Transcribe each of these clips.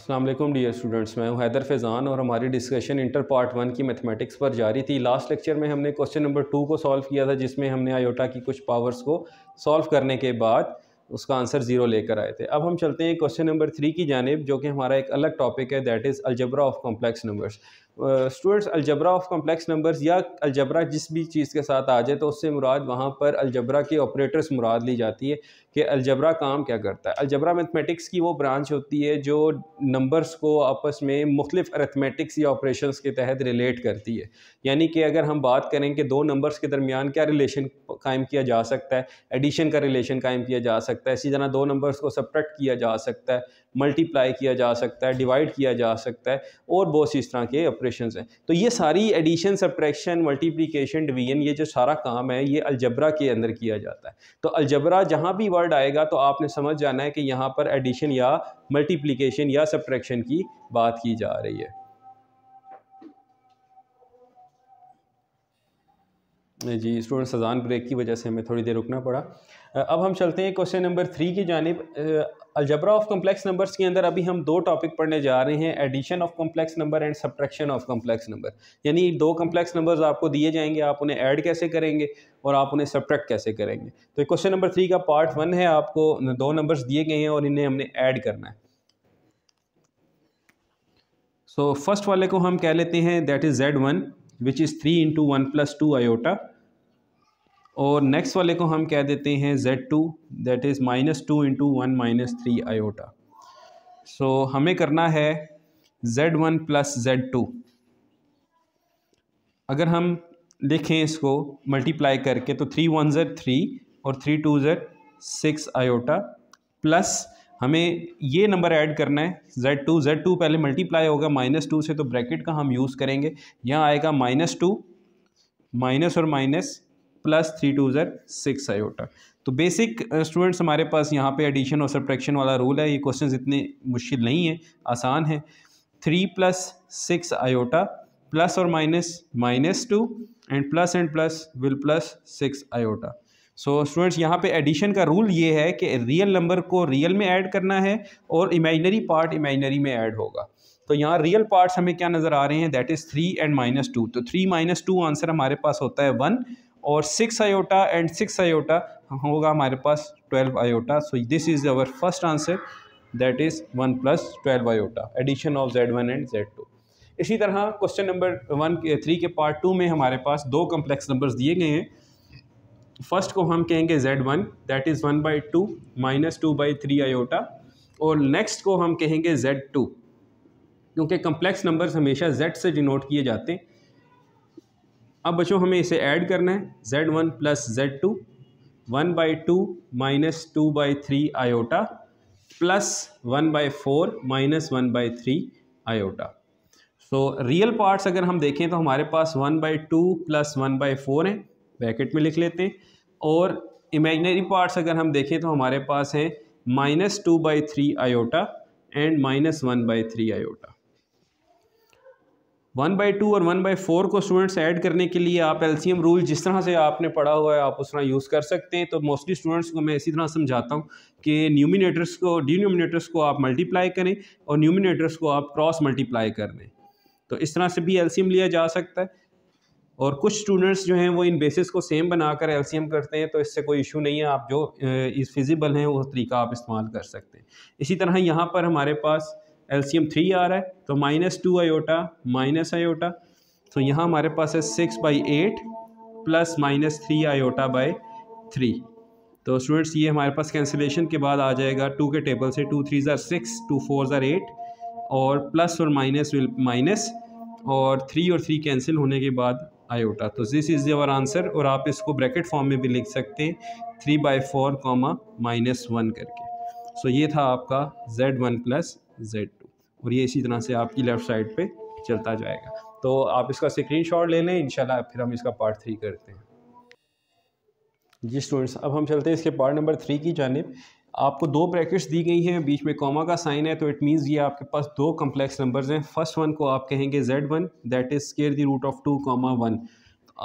Aslam dear students मैं हूं हैदर फैज़ान और हमारी डिस्कशन इंटर पार्ट वन की मैथमेटिक्स पर जारी थी लास्ट लेक्चर में हमने क्वेश्चन नंबर टू को सॉल्व किया था जिसमें हमने आयोटा की कुछ पावर्स को सॉल्व करने के बाद उसका आंसर ज़ीरो लेकर आए थे अब हम चलते हैं क्वेश्चन नंबर थ्री की जानब जो कि हमारा एक अलग टॉपिक है that is algebra of complex numbers students algebra of complex numbers या अलजबरा जिस भी चीज़ के साथ आ जाए तो उससे मुराद वहाँ पर अलजबरा के ऑपरेटर्स मुराद ली जाती है कि अलजबरा काम क्या करता है अलजबरा मैथमेटिक्स की वो ब्रांच होती है जो नंबर्स को आपस में मुख्तफ अरेथमेटिक्स या ऑपरेशन के तहत रिलेट करती है यानी कि अगर हम बात करें कि दो नंबर्स के दरमियान क्या रिलेशन कायम किया जा सकता है एडिशन का रिलेशन कायम किया जा सकता है इसी तरह दो नंबर्स को सप्रेक्ट किया जा सकता है मल्टीप्लाई किया जा सकता है डिवाइड किया जा सकता है और बहुत सी इस तरह के ऑपरेशन हैं तो ये सारी एडिशन सब्ट्रैक्शन मल्टीप्लीकेशन डिवीजन ये जो सारा काम है ये अलजबरा के अंदर किया जाता है तो अलजबरा जहाँ भी वर्ड आएगा तो आपने समझ जाना है कि यहाँ पर एडिशन या मल्टीप्लीकेशन या सब्ट्रैक्शन की बात की जा रही है जी स्टूडेंट सजान ब्रेक की वजह से हमें थोड़ी देर रुकना पड़ा अब हम चलते हैं क्वेश्चन नंबर थ्री की जानब अलजबरा ऑफ कम्प्लेक्स नंबर्स के अंदर अभी हम दो टॉपिक पढ़ने जा रहे हैं addition of complex number and subtraction of complex number यानी दो कम्प्लेक्स नंबर्स आपको दिए जाएंगे आप उन्हें ऐड कैसे करेंगे और आप उन्हें सब्ट्रैक्ट कैसे करेंगे तो क्वेश्चन नंबर थ्री का पार्ट वन है आपको दो नंबर्स दिए गए हैं और इन्हें हमने ऐड करना है सो so, फर्स्ट वाले को हम कह लेते हैं that is Z one which is three into one plus two iota और नेक्स्ट वाले को हम कह देते हैं Z two that is minus two into one minus three iota so हमें करना है Z one plus Z two अगर हम लिखें इसको मल्टीप्लाई करके तो थ्री वन जेड थ्री और three two Z six iota plus हमें ये नंबर ऐड करना है जेड टू जेड टू पहले मल्टीप्लाई होगा माइनस टू से तो ब्रैकेट का हम यूज़ करेंगे यहाँ आएगा माइनस टू माइनस और minus plus three two are six iota तो बेसिक स्टूडेंट्स हमारे पास यहाँ पे एडिशन और सब्ट्रैक्शन वाला रूल है ये क्वेश्चन इतने मुश्किल नहीं है आसान है three plus six iota plus और minus minus two and plus and plus will plus six iota so students यहाँ पे एडिशन का रूल ये है कि रियल नंबर को रियल में ऐड करना है और इमेजनरी पार्ट इमेजनरी में ऐड होगा तो यहाँ रियल पार्ट्स हमें क्या नज़र आ रहे हैं that is three and minus two तो थ्री माइनस टू आंसर हमारे पास होता है वन और six iota and six iota होगा हमारे पास twelve iota so this is our first answer that is one plus twelve iota addition of Z one and Z two इसी तरह क्वेश्चन नंबर वन के थ्री के part two में हमारे पास दो कम्प्लेक्स नंबर्स दिए गए हैं फर्स्ट को हम कहेंगे Z one that is one by two minus two by three iota और नेक्स्ट को हम कहेंगे जेड टू क्योंकि कम्प्लेक्स नंबर्स हमेशा जेड से डिनोट किए जाते हैं अब बच्चों हमें इसे ऐड करना है z1 one plus Z two one by two minus two by three iota plus one by four minus one by three iota so real parts अगर हम देखें तो हमारे पास one by two plus one by four हैं bracket में लिख लेते हैं और इमेजनरी पार्ट्स अगर हम देखें तो हमारे पास हैं minus two by three iota and minus one by three iota one by two और वन बाई फोर को स्टूडेंट्स ऐड करने के लिए आप एलसीएम रूल जिस तरह से आपने पढ़ा हुआ है आप उस तरह यूज़ कर सकते हैं तो मोस्टली स्टूडेंट्स को मैं इसी तरह समझाता हूँ कि न्यूमिनेटर्स को डिनोमिनेटर्स को आप मल्टीप्लाई करें और न्यूमिनेटर्स को आप क्रॉस मल्टीप्लाई कर लें तो इस तरह से भी एलसीएम लिया जा सकता है और कुछ स्टूडेंट्स जो हैं वो इन बेसिस को सेम बनाकर एलसीएम करते हैं तो इससे कोई इशू नहीं है आप जो इस फिजिबल हैं वो तरीका आप इस्तेमाल कर सकते हैं इसी तरह यहाँ पर हमारे पास एलसीएम थ्री आ रहा है तो minus two iota minus iota तो यहाँ हमारे पास है six by eight plus minus three iota by three तो स्टूडेंट्स ये हमारे पास कैंसिलेशन के बाद आ जाएगा टू के टेबल से two three are six two four are eight और प्लस और माइनस विल माइनस और थ्री और थ्री कैंसिल होने के बाद आयोटा तो दिस इज़ योर आंसर और आप इसको ब्रैकेट फॉर्म में भी लिख सकते हैं three by four comma minus one करके सो so ये था आपका जेड वन प्लस जेड और ये इसी तरह से आपकी लेफ़्ट साइड पे चलता जाएगा तो आप इसका स्क्रीन शॉट ले लें इनशाला फिर हम इसका पार्ट थ्री करते हैं जी स्टूडेंट्स अब हम चलते हैं इसके पार्ट नंबर थ्री की जानब आपको दो ब्रैकेट्स दी गई हैं बीच में कॉमा का साइन है तो इट मीन्स ये आपके पास दो कम्प्लेक्स नंबर्स हैं फर्स्ट वन को आप कहेंगे Z one that is square the root of two comma one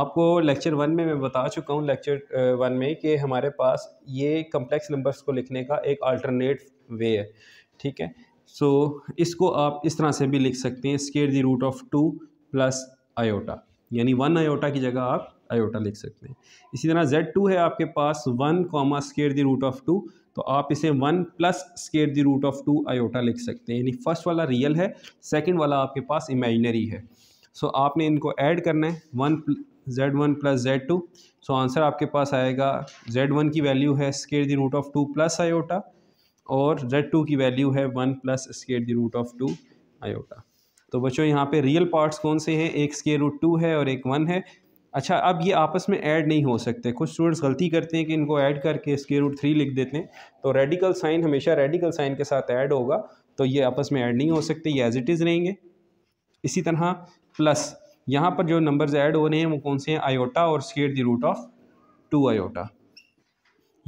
आपको लेक्चर वन में मैं बता चुका हूँ लेक्चर वन में कि हमारे पास ये कम्प्लेक्स नंबर्स को लिखने का एक अल्टरनेट वे है ठीक है सो so, इसको आप इस तरह से भी लिख सकते हैं square the root of two plus iota यानी वन आयोटा की जगह आप आयोटा लिख सकते हैं इसी तरह जेड टू है आपके पास one comma square the root of two तो आप इसे one plus square the root of two iota लिख सकते हैं यानी फर्स्ट वाला रियल है सेकेंड वाला आपके पास इमेजनरी है सो so, आपने इनको ऐड करना है one Z one plus Z two so answer आपके पास आएगा जेड वन की वैल्यू है square the root of two plus iota और जेड टू की वैल्यू है one plus square the root of two iota तो बच्चों यहाँ पे रियल पार्ट्स कौन से हैं एक स्केयर रूट टू है और एक वन है अच्छा अब ये आपस में ऐड नहीं हो सकते कुछ स्टूडेंट्स गलती करते हैं कि इनको ऐड करके स्केयर रूट थ्री लिख देते हैं तो रेडिकल साइन हमेशा रेडिकल साइन के साथ ऐड होगा तो ये आपस में ऐड नहीं हो सकते ये एज इट इज़ रहेंगे इसी तरह प्लस यहाँ पर जो नंबर्स ऐड हो रहे हैं वो कौन से हैं आयोटा और square the root of two iota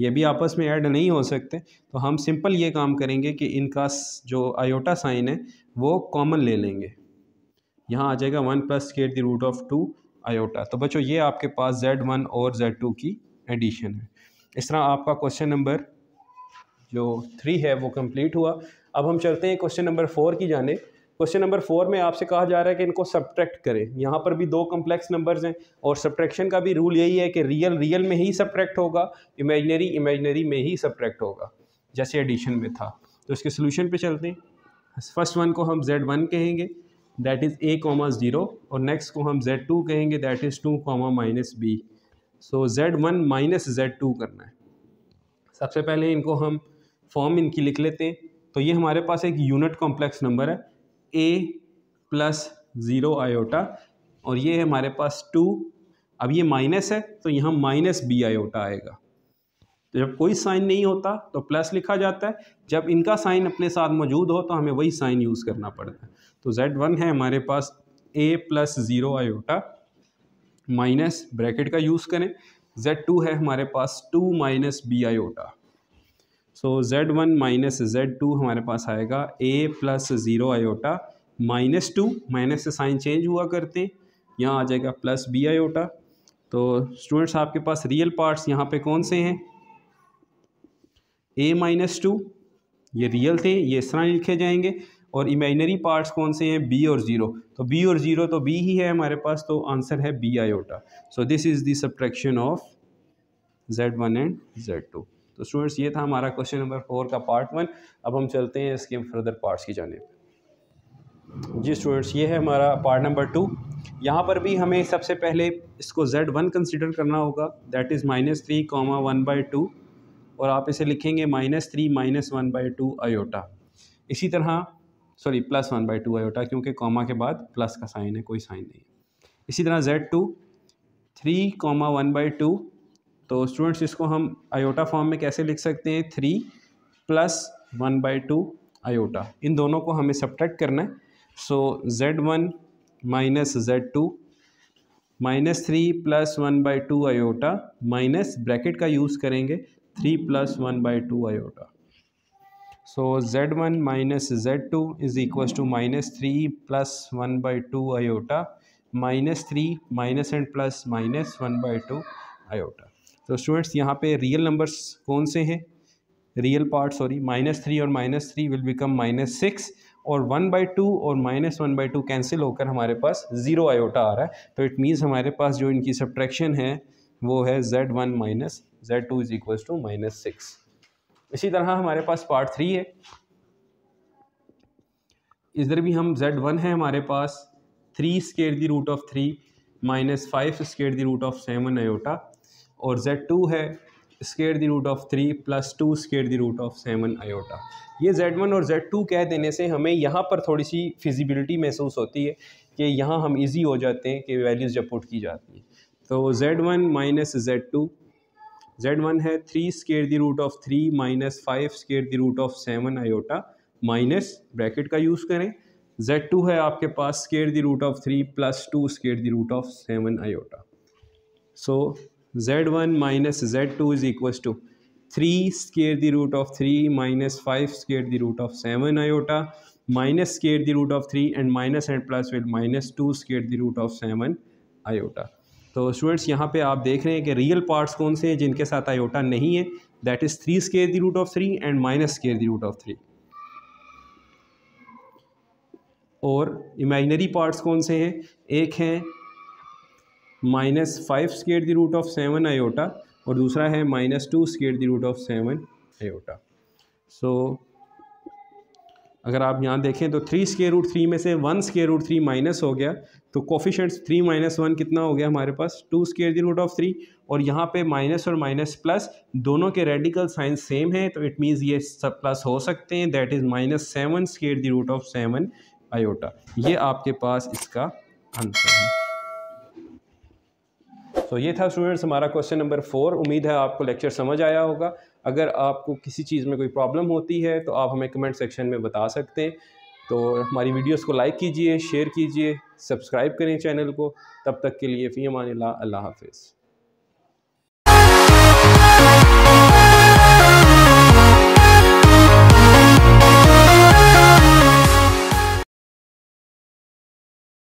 ये भी आपस में ऐड नहीं हो सकते तो हम सिंपल ये काम करेंगे कि इनका जो आयोटा साइन है वो कॉमन ले लेंगे यहाँ आ जाएगा वन प्लस के the root of two iota तो बच्चों ये आपके पास जेड वन और जेड टू की एडिशन है इस तरह आपका क्वेश्चन नंबर जो थ्री है वो कंप्लीट हुआ अब हम चलते हैं क्वेश्चन नंबर फोर की जाने क्वेश्चन नंबर फोर में आपसे कहा जा रहा है कि इनको सब्ट्रैक्ट करें यहाँ पर भी दो कम्प्लेक्स नंबर्स हैं और सब्ट्रैक्शन का भी रूल यही है कि रियल रियल में ही सब्ट्रैक्ट होगा इमेजनरी इमेजनरी में ही सब्ट्रैक्ट होगा जैसे एडिशन में था तो इसके सोल्यूशन पर चलते हैं फर्स्ट वन को हम जेड वन कहेंगे that is A comma zero और नेक्स्ट को हम जेड टू कहेंगे that is two comma minus B so Z one minus Z two करना है सबसे पहले इनको हम फॉर्म इनकी लिख लेते हैं तो ये हमारे पास एक यूनिट कॉम्प्लेक्स नंबर है ए प्लस ज़ीरो आयोटा और ये है हमारे पास टू अब ये माइनस है तो यहाँ माइनस बी आयोटा आएगा तो जब कोई साइन नहीं होता तो प्लस लिखा जाता है जब इनका साइन अपने साथ मौजूद हो तो हमें वही साइन यूज़ करना पड़ता है तो जेड वन है हमारे पास A plus zero iota minus bracket का यूज़ करें जेड टू है हमारे पास two minus B iota so Z one minus Z two हमारे पास आएगा A plus zero iota minus two minus से साइन चेंज हुआ करते हैं यहाँ आ जाएगा प्लस बी आयोटा तो स्टूडेंट्स आपके पास रियल पार्ट्स यहाँ पे कौन से हैं ए माइनस टू ये रियल थे ये इस तरह लिखे जाएंगे और इमेजनरी पार्ट्स कौन से हैं बी और ज़ीरो तो बी और ज़ीरो तो बी ही है हमारे पास तो आंसर है B iota so this is the subtraction of Z one and Z two तो स्टूडेंट्स ये था हमारा क्वेश्चन नंबर फोर का पार्ट वन अब हम चलते हैं इसके फर्दर पार्ट्स की जाने जी स्टूडेंट्स ये है हमारा पार्ट नंबर टू यहाँ पर भी हमें सबसे पहले इसको जेड वन कंसिडर करना होगा that is minus three comma one by two और आप इसे लिखेंगे minus three minus one by two iota इसी तरह sorry plus one by two iota क्योंकि कॉमा के बाद प्लस का साइन है कोई साइन नहीं है इसी तरह Z two three comma one by two तो स्टूडेंट्स इसको हम आयोटा फॉर्म में कैसे लिख सकते हैं three plus one by two iota इन दोनों को हमें सब्ट्रैक्ट करना है so Z one minus Z two minus three plus one by two iota minus bracket का यूज़ करेंगे three plus one by two iota so Z one minus Z two is equal to minus three plus one by two iota minus three minus and plus minus one by two iota तो students यहाँ पे real numbers कौन से हैं real part sorry minus three और minus three will become minus six और one by two और minus one by two cancel होकर हमारे पास ज़ीरो आयोटा आ रहा है तो इट मीन्स हमारे पास जो इनकी सब्ट्रैक्शन है वो है Z one minus Z two is equal to minus six इसी तरह हमारे पास पार्ट थ्री है इधर भी हम जेड वन है हमारे पास three square the root of three minus five square the root of seven iota और जेड टू है square the root of three plus two square the root of seven iota ये Z one और Z two कह देने से हमें यहाँ पर थोड़ी सी फिजिबिलिटी महसूस होती है कि यहाँ हम इजी हो जाते हैं कि वैल्यूज़ जब पुट की जाती हैं तो Z one minus Z two Z one है three square the root of three minus five square the root of seven iota minus bracket का यूज़ करें जेड टू है आपके पास square the root of three plus two square the root of seven iota so Z one minus Z two is equals to three square the root of three minus five square the root of seven iota minus square the root of three and minus and plus will minus two square the root of seven iota तो students यहाँ पे आप देख रहे हैं कि real parts कौन से हैं जिनके साथ आयोटा नहीं है that is three square the root of three and minus square the root of three और इमेजनरी पार्ट्स कौन से हैं एक हैं minus five square the root of seven iota और दूसरा है minus two square the root of seven iota so अगर आप यहाँ देखें तो थ्री स्केयर रूट थ्री में से one square root three minus हो गया तो कोफिशेंट्स थ्री माइनस वन कितना हो गया हमारे पास two square the root of three और यहाँ पे माइनस और माइनस प्लस दोनों के रेडिकल साइंस सेम हैं तो इट मीन्स ये सब प्लस हो सकते हैं that is minus seven square the root of seven iota ये आपके पास इसका आंसर है सो तो ये था स्टूडेंट्स हमारा क्वेश्चन नंबर फोर उम्मीद है आपको लेक्चर समझ आया होगा अगर आपको किसी चीज़ में कोई प्रॉब्लम होती है तो आप हमें कमेंट सेक्शन में बता सकते हैं तो हमारी वीडियोस को लाइक कीजिए शेयर कीजिए सब्सक्राइब करें चैनल को तब तक के लिए फ़ी अमान अल्लाह हाफिज़